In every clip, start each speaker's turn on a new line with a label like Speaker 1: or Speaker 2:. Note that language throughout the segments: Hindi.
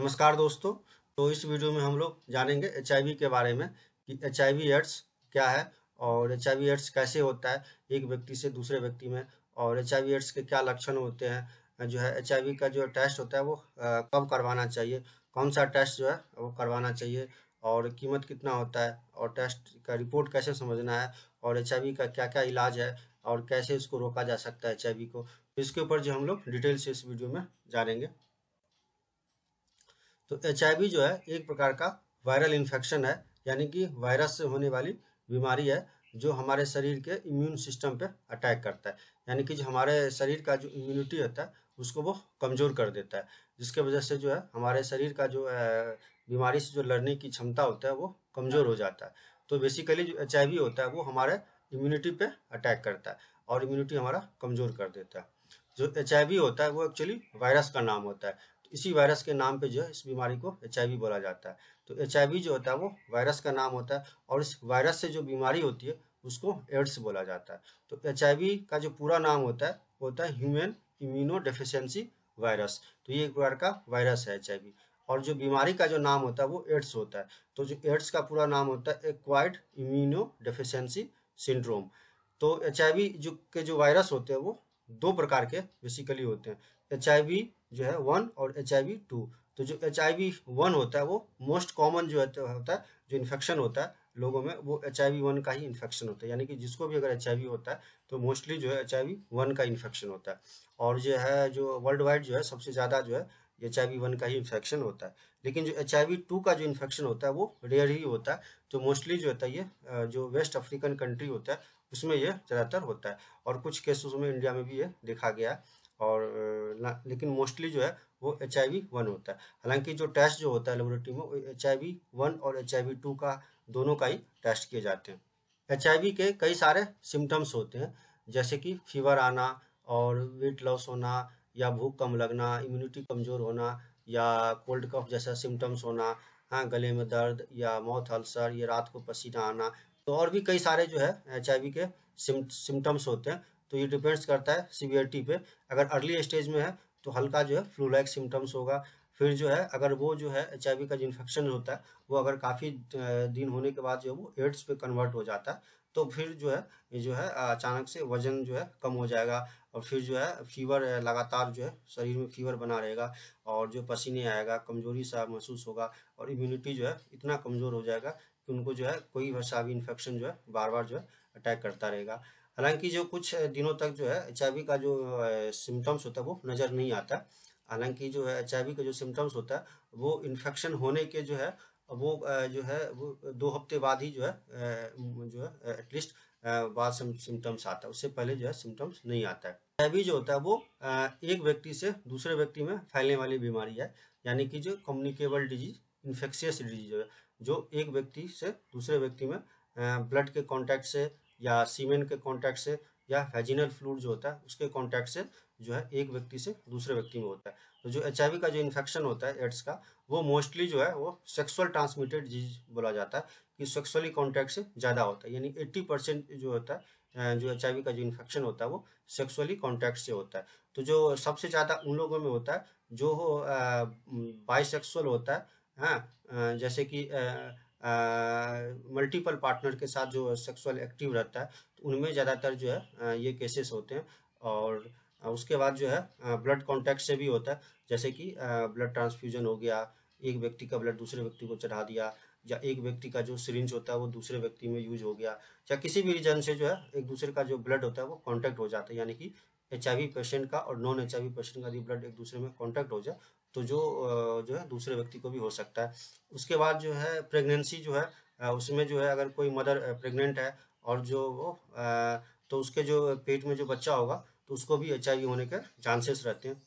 Speaker 1: नमस्कार दोस्तों तो इस वीडियो में हम लोग जानेंगे एच के बारे में कि एच आई एड्स क्या है और एच आई एड्स कैसे होता है एक व्यक्ति से दूसरे व्यक्ति में और एच एड्स के क्या लक्षण होते हैं जो है एच का जो टेस्ट होता है वो कब करवाना चाहिए कौन सा टेस्ट जो है वो करवाना चाहिए और कीमत कितना होता है और टेस्ट का रिपोर्ट कैसे समझना है और एच का क्या क्या इलाज है और कैसे इसको रोका जा सकता है एच को तो इसके ऊपर जो हम लोग डिटेल से इस वीडियो में जानेंगे तो एच जो है एक प्रकार का वायरल इन्फेक्शन है यानी कि वायरस से होने वाली बीमारी है जो हमारे शरीर के इम्यून सिस्टम पे अटैक करता है यानी कि जो हमारे शरीर का जो इम्यूनिटी होता है उसको वो कमज़ोर कर देता है जिसके वजह से जो है हमारे शरीर का जो बीमारी से जो लड़ने की क्षमता होता है वो कमज़ोर हो जाता है तो बेसिकली जो एच होता है वो हमारे इम्यूनिटी पे अटैक करता है और इम्यूनिटी हमारा कमज़ोर कर देता है जो एच होता है वो एक्चुअली वायरस का नाम होता है इसी वायरस के नाम पे जो है इस बीमारी को एच बोला जाता है तो एच जो होता है वो वायरस का नाम होता है और इस वायरस से जो बीमारी होती है उसको एड्स बोला जाता है तो एच का जो पूरा नाम होता है वो होता है ह्यूमन इम्यूनो डेफिशेंसी वायरस तो ये एक प्रकार का वायरस है एच और जो बीमारी का जो नाम होता है वो एड्स होता है तो जो एड्स का पूरा नाम होता है एक्वाइड इम्यूनो डेफिशेंसी सिंड्रोम तो एच जो के जो वायरस होते हैं वो दो प्रकार के बेसिकली होते हैं एच जो है वन और एच आई वी टू तो जो एच आई वी वन होता है वो मोस्ट कॉमन जो है होता है जो इन्फेक्शन होता है लोगों में वो एच आई वी वन का ही इन्फेक्शन होता है यानी कि जिसको भी अगर एच आई वी होता है तो मोस्टली जो है एच आई वी वन का इन्फेक्शन होता है और जो है जो वर्ल्ड वाइड जो है सबसे ज़्यादा जो है एच आई वी वन का ही इन्फेक्शन होता है लेकिन जो एच आई वी टू का जो इन्फेक्शन होता है वो रेयर ही होता है तो मोस्टली जो होता है ये जो वेस्ट अफ्रीकन कंट्री होता है उसमें ये ज़्यादातर होता है और कुछ केसेस में इंडिया में भी ये देखा गया है और लेकिन मोस्टली जो है वो एच आई वी वन होता है हालांकि जो टेस्ट जो होता है लेबोरेटरी में वो एच आई वी वन और एच आई वी टू का दोनों का ही टेस्ट किए जाते हैं एच आई वी के कई सारे सिम्टम्स होते हैं जैसे कि फीवर आना और वेट लॉस होना या भूख कम लगना इम्यूनिटी कमज़ोर होना या कोल्ड कफ जैसा सिम्टम्स होना हाँ गले में दर्द या माउथ अल्सर या रात को पसीना आना तो और भी कई सारे जो है एच के सिम्टम्स होते हैं तो ये डिपेंड्स करता है सीवियरिटी पे अगर अर्ली स्टेज में है तो हल्का जो है फ्लू लाइक सिम्टम्स होगा फिर जो है अगर वो जो है एच का जो इन्फेक्शन होता है वो अगर काफ़ी दिन होने के बाद जो है वो एड्स पे कन्वर्ट हो जाता है तो फिर जो है ये जो है अचानक से वजन जो है कम हो जाएगा और फिर जो है फीवर लगातार जो है शरीर में फीवर बना रहेगा और जो पसीने आएगा कमजोरी सा महसूस होगा और इम्यूनिटी जो है इतना कमज़ोर हो जाएगा कि उनको जो है कोई वैसा भी इन्फेक्शन जो है बार बार जो है अटैक करता रहेगा हालांकि जो कुछ दिनों तक जो है एच का जो सिम्टम्स होता है वो नज़र नहीं आता हालांकि जो है एच का जो सिम्टम्स होता है वो इन्फेक्शन होने के जो है वो जो है वो दो हफ्ते बाद ही जो है जो है एटलीस्ट बाद सिम्टम्स आता है उससे पहले जो है सिम्टम्स नहीं आता है एच जो होता है वो एक व्यक्ति से दूसरे व्यक्ति में फैलने वाली बीमारी है यानी कि जो कम्युनिकेबल डिजीज इन्फेक्शियस डिजीज है जो एक व्यक्ति से दूसरे व्यक्ति में ब्लड के कॉन्टैक्ट से या सीमेन के कॉन्टैक्ट से या वेजिनल फ्लूड जो होता है उसके कॉन्टैक्ट से जो है एक व्यक्ति से दूसरे व्यक्ति में होता है तो जो एच का जो इन्फेक्शन होता है एड्स का वो मोस्टली जो है वो सेक्सुअल ट्रांसमिटेड डिजीज बोला जाता है कि सेक्सुअली कॉन्टैक्ट से ज़्यादा होता है यानी 80 परसेंट जो होता है जो एच का जो इन्फेक्शन होता है वो सेक्सुअली कॉन्टैक्ट से होता है तो जो सबसे ज़्यादा उन लोगों में होता है जो बाइसेक्सुअल होता है हाँ जैसे कि आ, मल्टीपल पार्टनर के साथ जो सेक्सुअल एक्टिव रहता है तो उनमें ज़्यादातर जो है ये केसेस होते हैं और उसके बाद जो है ब्लड कॉन्टैक्ट से भी होता है जैसे कि ब्लड ट्रांसफ्यूजन हो गया एक व्यक्ति का ब्लड दूसरे व्यक्ति को चढ़ा दिया या एक व्यक्ति का जो सिरिंज होता है वो दूसरे व्यक्ति में यूज हो गया या किसी भी रीजन से जो है एक दूसरे का जो ब्लड होता है वो कॉन्टैक्ट हो जाता है यानी कि एच पेशेंट का और नॉन एच पेशेंट का जो ब्लड एक दूसरे में कॉन्टैक्ट हो जाए तो जो जो है दूसरे व्यक्ति को भी हो सकता है उसके बाद जो है प्रेगनेंसी जो है उसमें जो है अगर कोई मदर प्रेग्नेंट है और जो वो तो उसके जो पेट में जो बच्चा होगा तो उसको भी एच होने के चांसेस रहते हैं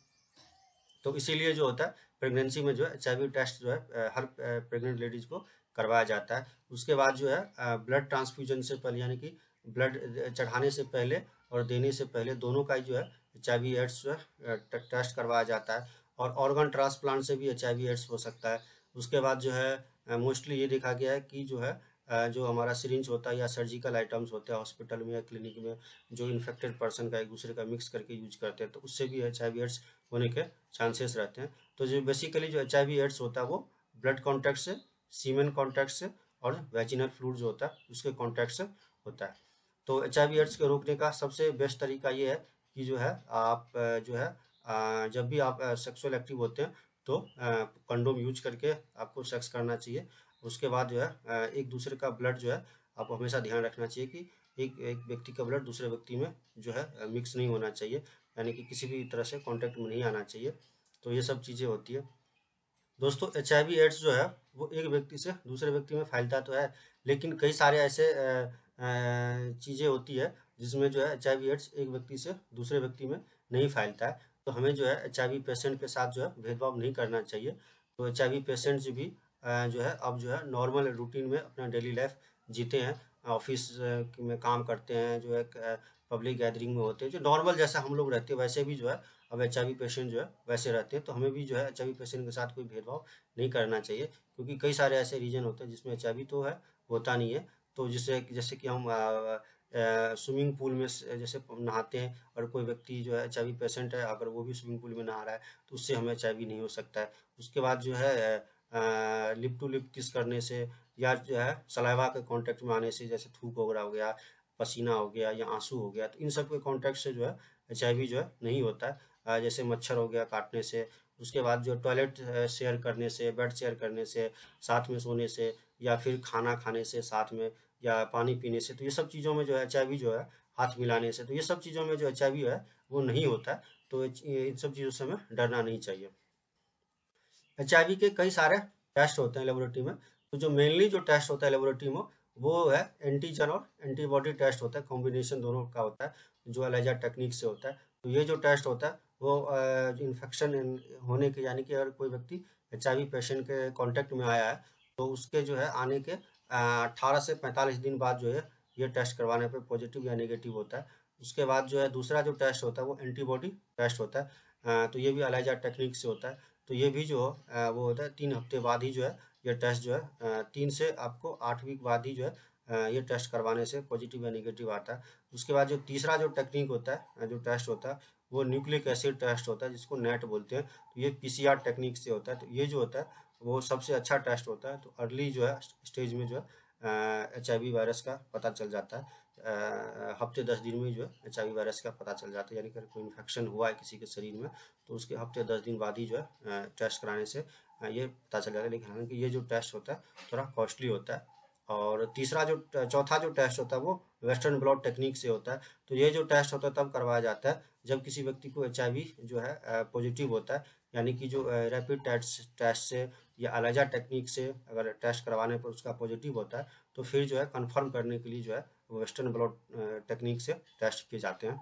Speaker 1: तो इसीलिए जो होता है प्रेगनेंसी में जो है एच टेस्ट जो है हर प्रेग्नेंट लेडीज को करवाया जाता है उसके बाद जो है ब्लड ट्रांसफ्यूजन से पहले यानी कि ब्लड चढ़ाने से पहले और देने से पहले दोनों का ही जो है एच आई एड्स जो है टेस्ट करवाया जाता है और ऑर्गन ट्रांसप्लांट से भी एच एड्स हो सकता है उसके बाद जो है मोस्टली ये देखा गया है कि जो है जो हमारा सिरिंज होता है या सर्जिकल आइटम्स होते हैं हॉस्पिटल में या क्लिनिक में जो इन्फेक्टेड पर्सन का एक दूसरे का मिक्स करके यूज करते हैं तो उससे भी एच एड्स होने के चांसेस रहते हैं तो जो बेसिकली जो एच एड्स होता है वो ब्लड कॉन्टैक्ट से सीमेन कॉन्टैक्ट से और वेजिनल फ्लूड जो होता है उसके कॉन्टैक्ट से होता है तो एच एड्स को रोकने का सबसे बेस्ट तरीका ये है कि जो है आप जो है जब भी आप सेक्सुअल एक्टिव होते हैं तो कंडोम यूज करके आपको सेक्स करना चाहिए उसके बाद जो है एक दूसरे का ब्लड जो है आप हमेशा ध्यान रखना चाहिए कि एक एक व्यक्ति का ब्लड दूसरे व्यक्ति में जो है मिक्स नहीं होना चाहिए यानी कि किसी भी तरह से कांटेक्ट में नहीं आना चाहिए तो ये सब चीज़ें होती है दोस्तों एच एड्स जो है वो एक व्यक्ति से दूसरे व्यक्ति में फैलता तो है लेकिन कई सारे ऐसे चीज़ें होती है जिसमें जो है एच एड्स एक व्यक्ति से दूसरे व्यक्ति में नहीं फैलता है तो हमें जो है एच पेशेंट के साथ जो है भेदभाव नहीं करना चाहिए तो एच पेशेंट जो भी जो है अब जो है नॉर्मल रूटीन में अपना डेली लाइफ जीते हैं ऑफिस में काम करते हैं जो है पब्लिक गैदरिंग में होते हैं जो नॉर्मल जैसा हम लोग रहते हैं वैसे भी जो है अब एच पेशेंट जो है वैसे रहते हैं तो हमें भी जो है एच पेशेंट के साथ कोई भेदभाव नहीं करना चाहिए क्योंकि कई सारे ऐसे रीजन होते हैं जिसमें एच तो है होता नहीं है तो जिससे जैसे कि हम स्विमिंग पूल में जैसे नहाते हैं और कोई व्यक्ति जो है एच पेशेंट है अगर वो भी स्विमिंग पूल में नहा रहा है तो उससे हमें एच नहीं हो सकता है उसके बाद जो है लिप टू लिप किस करने से या जो है सलाइवा के कांटेक्ट में आने से जैसे थूक वगैरह हो गया पसीना हो गया या आंसू हो गया तो इन सब के कॉन्टैक्ट से जो है एच जो है नहीं होता है जैसे मच्छर हो गया काटने से उसके बाद जो टॉयलेट शेयर करने से बेड शेयर करने से साथ में सोने से या फिर खाना खाने से साथ में या पानी पीने से तो ये सब चीज़ों में जो है एच जो है हाथ मिलाने से तो ये सब चीज़ों में जो एच है वो नहीं होता है तो इन सब चीज़ों से हमें डरना नहीं चाहिए एच के कई सारे टेस्ट होते हैं लेबोरेटरी में तो जो मेनली जो टेस्ट होता है लेबोरेटरी में वो है एंटीजन और एंटीबॉडी टेस्ट होता है कॉम्बिनेशन दोनों का होता है जो एलाइजा टेक्निक से होता है तो ये जो टेस्ट होता है वो इन्फेक्शन होने के यानी कि अगर कोई व्यक्ति एच पेशेंट के कॉन्टेक्ट में आया है तो उसके जो है आने के अट्ठारह से पैंतालीस दिन बाद जो है ये टेस्ट करवाने पर पॉजिटिव या नेगेटिव होता है उसके बाद जो है दूसरा जो टेस्ट होता है वो एंटीबॉडी टेस्ट होता है तो ये भी अलाइजा टेक्निक से होता है तो ये भी जो है वो होता है तीन हफ्ते बाद ही जो है ये टेस्ट जो है तीन से आपको आठ वीक बाद ही जो है ये टेस्ट करवाने से पॉजिटिव या नेगेटिव आता है उसके बाद जो तीसरा जो टेक्निक होता है जो टेस्ट होता है वो न्यूक्लिक एसिड टेस्ट होता है जिसको नेट बोलते हैं तो ये पीसीआर टेक्निक से होता है तो ये जो होता है वो सबसे अच्छा टेस्ट होता है तो अर्ली जो है स्टेज में जो है एच वायरस का पता चल जाता है हफ्ते दस दिन में जो है एच वायरस का पता चल जाता है यानी कि कोई इन्फेक्शन हुआ है किसी के शरीर में तो उसके हफ्ते दस दिन बाद ही जो है टेस्ट कराने से ये पता चल जाता है लेकिन हालांकि ये जो टेस्ट होता है थोड़ा कॉस्टली होता है और तीसरा जो चौथा जो टेस्ट होता है वो वेस्टर्न ब्लड टेक्निक से होता है तो ये जो टेस्ट होता है तब करवाया जाता है जब किसी व्यक्ति को एच जो है पॉजिटिव होता है यानी कि जो रैपिड टेस्ट टेस्ट से या अलाइजा टेक्निक से अगर टेस्ट करवाने पर उसका पॉजिटिव होता है तो फिर जो है कन्फर्म करने के लिए जो है वेस्टर्न ब्लड टेक्निक से टेस्ट किए जाते हैं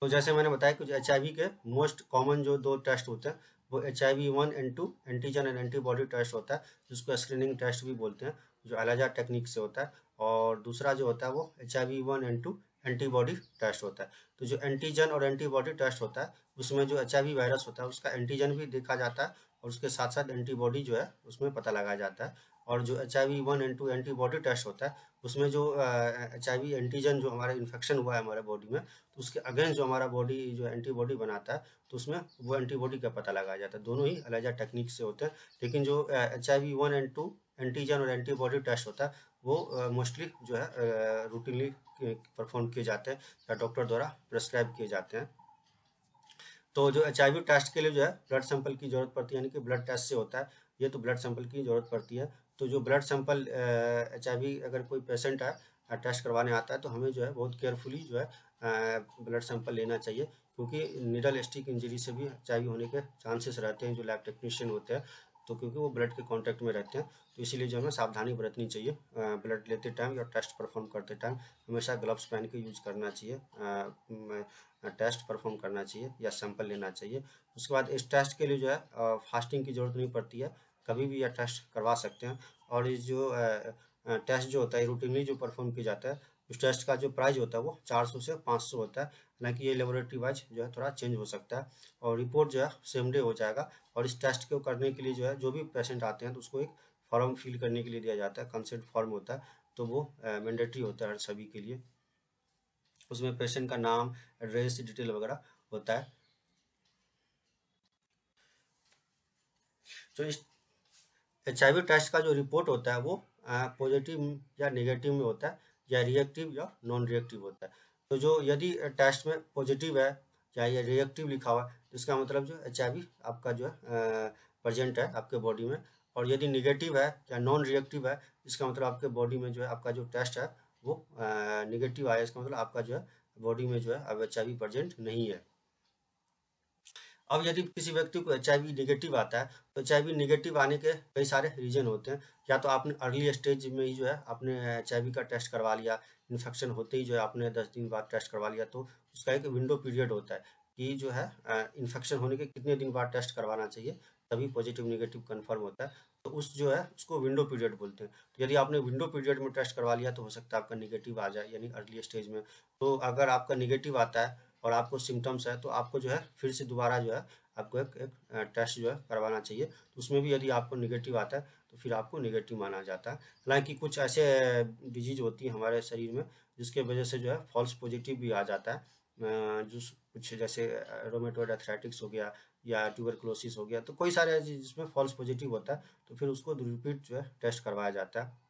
Speaker 1: तो जैसे मैंने बताया कि एच के मोस्ट कॉमन जो दो टेस्ट होते हैं वो H I V one and two antigen and antibody test होता है जिसको स्क्रीनिंग टेस्ट भी बोलते हैं जो एलाजा टेक्निक से होता है और दूसरा जो होता है वो H I V one and two antibody test होता है तो जो एंटीजन और एंटीबॉडी टेस्ट होता है उसमें जो एच वायरस होता है उसका एंटीजन भी देखा जाता है और उसके साथ साथ एंटीबॉडी जो है उसमें पता लगाया जाता है और जो H I V one and two antibody test होता है उसमें जो एच आई वी एंटीजन जो हमारा इन्फेक्शन हुआ है हमारे बॉडी में तो उसके अगेंस्ट जो हमारा बॉडी जो एंटीबॉडी बनाता है तो उसमें वो एंटीबॉडी का पता लगाया जाता है दोनों ही अलग अलग टेक्निक से होते हैं लेकिन जो H I V one and two antigen और एंटीबॉडी टेस्ट होता है वो मोस्टली uh, जो है रूटीनली परफॉर्म किए जाते हैं या डॉक्टर द्वारा प्रेस्क्राइब किए जाते हैं तो जो एच टेस्ट के लिए जो है ब्लड सैंपल की जरूरत पड़ती है यानी कि ब्लड टेस्ट से होता है ये तो ब्लड सैंपल की जरूरत पड़ती है तो जो ब्लड सैंपल एच अगर कोई पेशेंट है टेस्ट करवाने आता है तो हमें जो है बहुत केयरफुली जो है ब्लड सैंपल लेना चाहिए क्योंकि निडल स्टिक इंजरी से भी एच होने के चांसेस रहते हैं जो लैब टेक्नीशियन होते हैं तो क्योंकि वो ब्लड के कॉन्टैक्ट में रहते हैं तो इसीलिए जो है सावधानी बरतनी चाहिए ब्लड लेते टाइम या टेस्ट परफॉर्म करते टाइम हमेशा ग्लव्स पहन के यूज करना चाहिए टेस्ट परफॉर्म करना चाहिए या सैंपल लेना चाहिए उसके बाद इस टेस्ट के लिए जो है फास्टिंग की ज़रूरत नहीं पड़ती है कभी भी यह टेस्ट करवा सकते हैं और ये जो टेस्ट जो होता है रूटीनली जो परफॉर्म किया जाता है उस टेस्ट का जो प्राइस होता है वो 400 से 500 होता है हालांकि ये लेबोरेटरी वाइज जो है थोड़ा चेंज हो सकता है और रिपोर्ट जो है सेम डे हो जाएगा और इस टेस्ट को करने के लिए जो है जो भी पेशेंट आते हैं तो उसको एक फॉर्म फिल करने के लिए दिया जाता है कंसेंट फॉर्म होता है तो वो मैंडेटरी होता है सभी के लिए उसमें पेशेंट का नाम एड्रेस डिटेल वगैरह होता है तो इस एच टेस्ट का जो रिपोर्ट होता है वो पॉजिटिव या नेगेटिव में होता है या रिएक्टिव या नॉन रिएक्टिव होता है तो जो यदि टेस्ट में पॉजिटिव है या ये रिएक्टिव लिखा हुआ है तो इसका मतलब जो एच आपका जो है प्रेजेंट है आपके बॉडी में और यदि निगेटिव है या नॉन रिएक्टिव है इसका मतलब आपके बॉडी में जो है आपका जो टेस्ट है वो निगेटिव आया इसका मतलब आपका जो है बॉडी में जो है अब एच प्रेजेंट नहीं है अब यदि किसी व्यक्ति को एच नेगेटिव आता है तो एच नेगेटिव आने के कई सारे रीजन होते हैं या तो आपने अर्ली स्टेज में ही जो है आपने एच का टेस्ट करवा लिया इन्फेक्शन होते ही जो है आपने दस दिन बाद टेस्ट करवा लिया तो उसका एक विंडो पीरियड होता है कि जो है इन्फेक्शन होने के कितने दिन बाद टेस्ट करवाना चाहिए तभी पॉजिटिव निगेटिव कन्फर्म होता है तो उस जो है उसको विंडो पीरियड बोलते हैं तो यदि आपने विंडो पीरियड में टेस्ट करवा लिया तो हो सकता है आपका निगेटिव आ जाए यानी अर्ली स्टेज में तो अगर आपका निगेटिव आता है और आपको सिम्टम्स है तो आपको जो है फिर से दोबारा जो है आपको एक एक टेस्ट जो है करवाना चाहिए तो उसमें भी यदि आपको निगेटिव आता है तो फिर आपको निगेटिव माना जाता है हालांकि कुछ ऐसे डिजीज होती है हमारे शरीर में जिसके वजह से जो है फॉल्स पॉजिटिव भी आ जाता है जो कुछ जैसे रोमेटोड अथराइटिक्स हो गया या ट्यूबरक्लोसिस हो गया तो कोई सारे ऐसे जिसमें फॉल्स पॉजिटिव होता है तो फिर उसको रिपीट जो है टेस्ट करवाया जाता है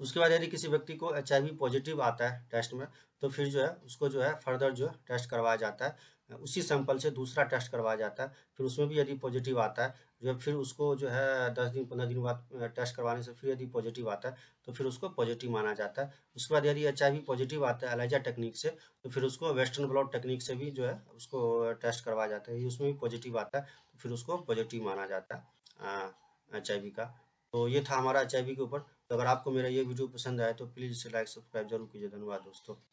Speaker 1: उसके बाद यदि किसी व्यक्ति को एच पॉजिटिव आता है टेस्ट में तो फिर जो है उसको जो है फर्दर जो है टेस्ट करवाया जाता है उसी सैंपल से दूसरा टेस्ट करवाया जाता है फिर उसमें भी यदि पॉजिटिव आता है जो फिर उसको जो है दस दिन पंद्रह दिन बाद टेस्ट करवाने से फिर यदि पॉजिटिव आता है तो फिर उसको पॉजिटिव माना जाता है उसके बाद यदि एच पॉजिटिव आता है एलाइजा टेक्निक से तो फिर उसको वेस्टर्न ब्लॉड टेक्निक से भी जो है उसको टेस्ट करवाया जाता है उसमें भी पॉजिटिव आता है तो फिर उसको पॉजिटिव माना जाता है एच का तो ये था हमारा एच के ऊपर तो अगर आपको मेरा ये वीडियो पसंद आए तो प्लीज़ इसे लाइक सब्सक्राइब जरूर कीजिए धन्यवाद दोस्तों